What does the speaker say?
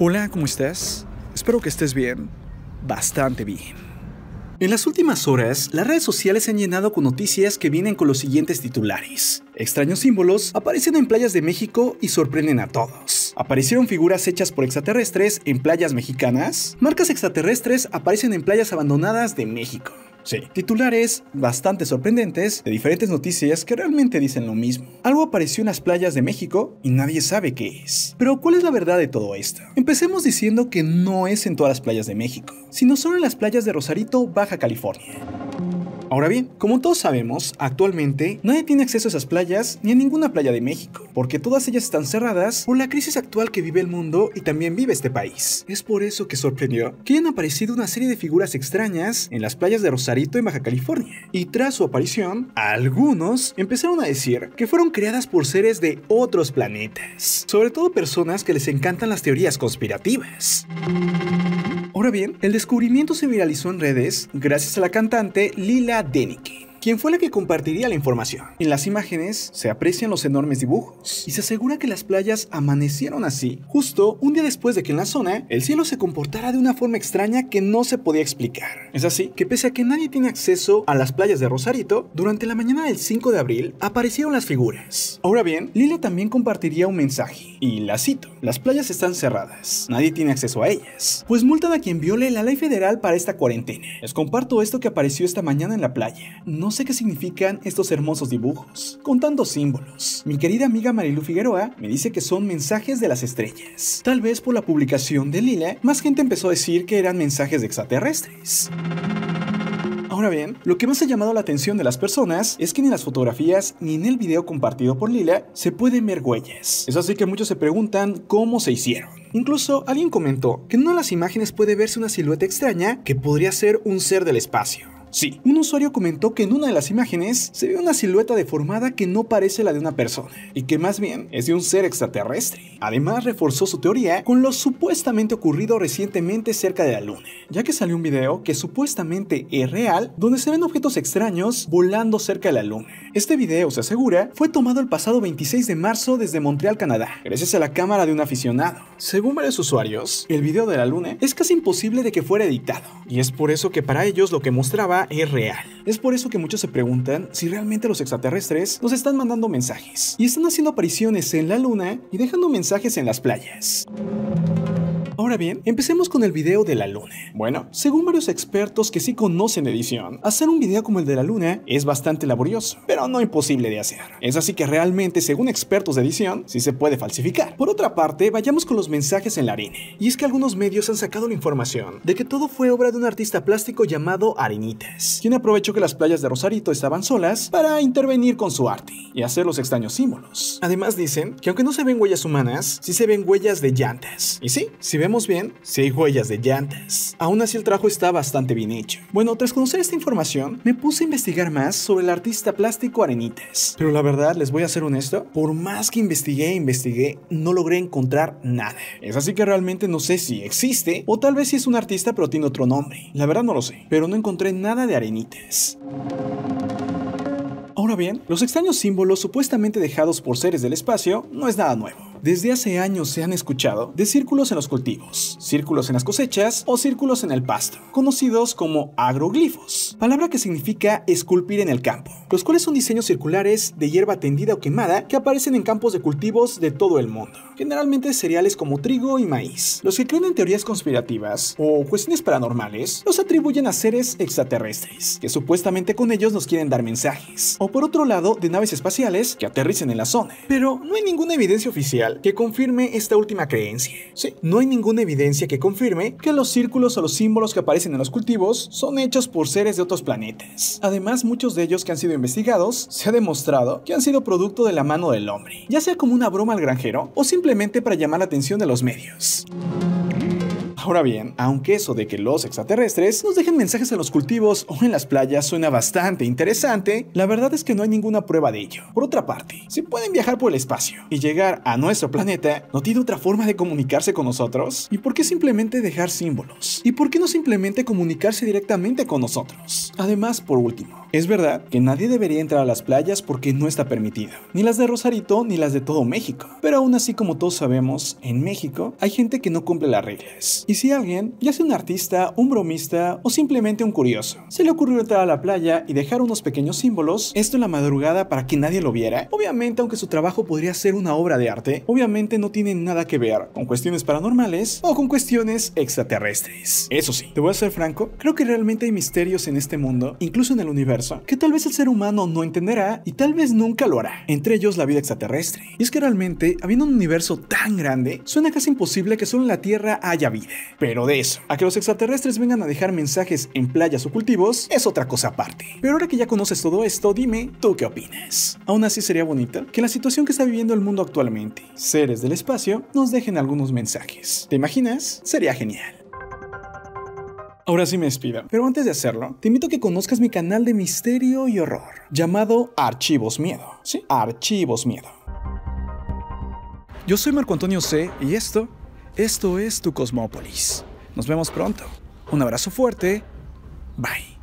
Hola, ¿cómo estás? Espero que estés bien. Bastante bien. En las últimas horas, las redes sociales se han llenado con noticias que vienen con los siguientes titulares. Extraños símbolos aparecen en playas de México y sorprenden a todos. Aparecieron figuras hechas por extraterrestres en playas mexicanas. Marcas extraterrestres aparecen en playas abandonadas de México. Sí, titulares bastante sorprendentes de diferentes noticias que realmente dicen lo mismo. Algo apareció en las playas de México y nadie sabe qué es. Pero ¿cuál es la verdad de todo esto? Empecemos diciendo que no es en todas las playas de México, sino solo en las playas de Rosarito, Baja California. Ahora bien, como todos sabemos, actualmente nadie tiene acceso a esas playas ni a ninguna playa de México, porque todas ellas están cerradas por la crisis actual que vive el mundo y también vive este país. Es por eso que sorprendió que hayan aparecido una serie de figuras extrañas en las playas de Rosarito y Baja California. Y tras su aparición, algunos empezaron a decir que fueron creadas por seres de otros planetas, sobre todo personas que les encantan las teorías conspirativas. Ahora bien, el descubrimiento se viralizó en redes gracias a la cantante Lila Denike, Quién fue la que compartiría la información. En las imágenes se aprecian los enormes dibujos y se asegura que las playas amanecieron así, justo un día después de que en la zona el cielo se comportara de una forma extraña que no se podía explicar. Es así que pese a que nadie tiene acceso a las playas de Rosarito, durante la mañana del 5 de abril aparecieron las figuras. Ahora bien, Lila también compartiría un mensaje y la cito, las playas están cerradas, nadie tiene acceso a ellas, pues multan a quien viole la ley federal para esta cuarentena. Les comparto esto que apareció esta mañana en la playa. No no sé qué significan estos hermosos dibujos, Contando símbolos. Mi querida amiga Marilu Figueroa me dice que son mensajes de las estrellas. Tal vez por la publicación de Lila, más gente empezó a decir que eran mensajes de extraterrestres. Ahora bien, lo que más ha llamado la atención de las personas es que ni en las fotografías ni en el video compartido por Lila se pueden ver huellas. Es así que muchos se preguntan cómo se hicieron. Incluso alguien comentó que en una de las imágenes puede verse una silueta extraña que podría ser un ser del espacio. Sí, un usuario comentó que en una de las imágenes se ve una silueta deformada que no parece la de una persona y que más bien es de un ser extraterrestre. Además, reforzó su teoría con lo supuestamente ocurrido recientemente cerca de la Luna, ya que salió un video que supuestamente es real donde se ven objetos extraños volando cerca de la Luna. Este video, se asegura, fue tomado el pasado 26 de marzo desde Montreal, Canadá, gracias a la cámara de un aficionado. Según varios usuarios, el video de la Luna es casi imposible de que fuera editado, y es por eso que para ellos lo que mostraba es real. Es por eso que muchos se preguntan si realmente los extraterrestres nos están mandando mensajes y están haciendo apariciones en la luna y dejando mensajes en las playas. Ahora bien, empecemos con el video de la luna. Bueno, según varios expertos que sí conocen edición, hacer un video como el de la luna es bastante laborioso, pero no imposible de hacer. Es así que realmente, según expertos de edición, sí se puede falsificar. Por otra parte, vayamos con los mensajes en la harina. Y es que algunos medios han sacado la información de que todo fue obra de un artista plástico llamado Arenitas, quien aprovechó que las playas de Rosarito estaban solas para intervenir con su arte y hacer los extraños símbolos. Además dicen que aunque no se ven huellas humanas, sí se ven huellas de llantas. Y sí, si vemos bien, si hay huellas de llantas. Aún así el trajo está bastante bien hecho. Bueno, tras conocer esta información, me puse a investigar más sobre el artista plástico Arenites. Pero la verdad, les voy a ser honesto, por más que investigué e investigué, no logré encontrar nada. Es así que realmente no sé si existe o tal vez si es un artista pero tiene otro nombre. La verdad no lo sé, pero no encontré nada de Arenites. Ahora bien, los extraños símbolos supuestamente dejados por seres del espacio no es nada nuevo. Desde hace años se han escuchado de círculos en los cultivos, círculos en las cosechas o círculos en el pasto, conocidos como agroglifos, palabra que significa esculpir en el campo, los cuales son diseños circulares de hierba tendida o quemada que aparecen en campos de cultivos de todo el mundo, generalmente cereales como trigo y maíz. Los que creen en teorías conspirativas o cuestiones paranormales los atribuyen a seres extraterrestres, que supuestamente con ellos nos quieren dar mensajes, o por otro lado de naves espaciales que aterricen en la zona. Pero no hay ninguna evidencia oficial que confirme esta última creencia. Sí, no hay ninguna evidencia que confirme que los círculos o los símbolos que aparecen en los cultivos son hechos por seres de otros planetas. Además, muchos de ellos que han sido investigados se ha demostrado que han sido producto de la mano del hombre, ya sea como una broma al granjero o simplemente para llamar la atención de los medios. Ahora bien, aunque eso de que los extraterrestres nos dejen mensajes en los cultivos o en las playas suena bastante interesante, la verdad es que no hay ninguna prueba de ello. Por otra parte, si pueden viajar por el espacio y llegar a nuestro planeta, ¿no tiene otra forma de comunicarse con nosotros? ¿Y por qué simplemente dejar símbolos? ¿Y por qué no simplemente comunicarse directamente con nosotros? Además, por último, es verdad que nadie debería entrar a las playas porque no está permitido, ni las de Rosarito ni las de todo México, pero aún así como todos sabemos, en México hay gente que no cumple las reglas. Y si alguien, ya sea un artista, un bromista o simplemente un curioso, se le ocurrió entrar a la playa y dejar unos pequeños símbolos, esto en la madrugada para que nadie lo viera, obviamente aunque su trabajo podría ser una obra de arte, obviamente no tiene nada que ver con cuestiones paranormales o con cuestiones extraterrestres. Eso sí, te voy a ser franco, creo que realmente hay misterios en este mundo, incluso en el universo que tal vez el ser humano no entenderá y tal vez nunca lo hará, entre ellos la vida extraterrestre. Y es que realmente, habiendo un universo tan grande, suena casi imposible que solo en la Tierra haya vida. Pero de eso, a que los extraterrestres vengan a dejar mensajes en playas o cultivos, es otra cosa aparte. Pero ahora que ya conoces todo esto, dime, ¿tú qué opinas? Aún así sería bonita que la situación que está viviendo el mundo actualmente, seres del espacio, nos dejen algunos mensajes. ¿Te imaginas? Sería genial. Ahora sí me despido. Pero antes de hacerlo, te invito a que conozcas mi canal de misterio y horror, llamado Archivos Miedo. Sí, Archivos Miedo. Yo soy Marco Antonio C. y esto, esto es tu Cosmópolis. Nos vemos pronto. Un abrazo fuerte. Bye.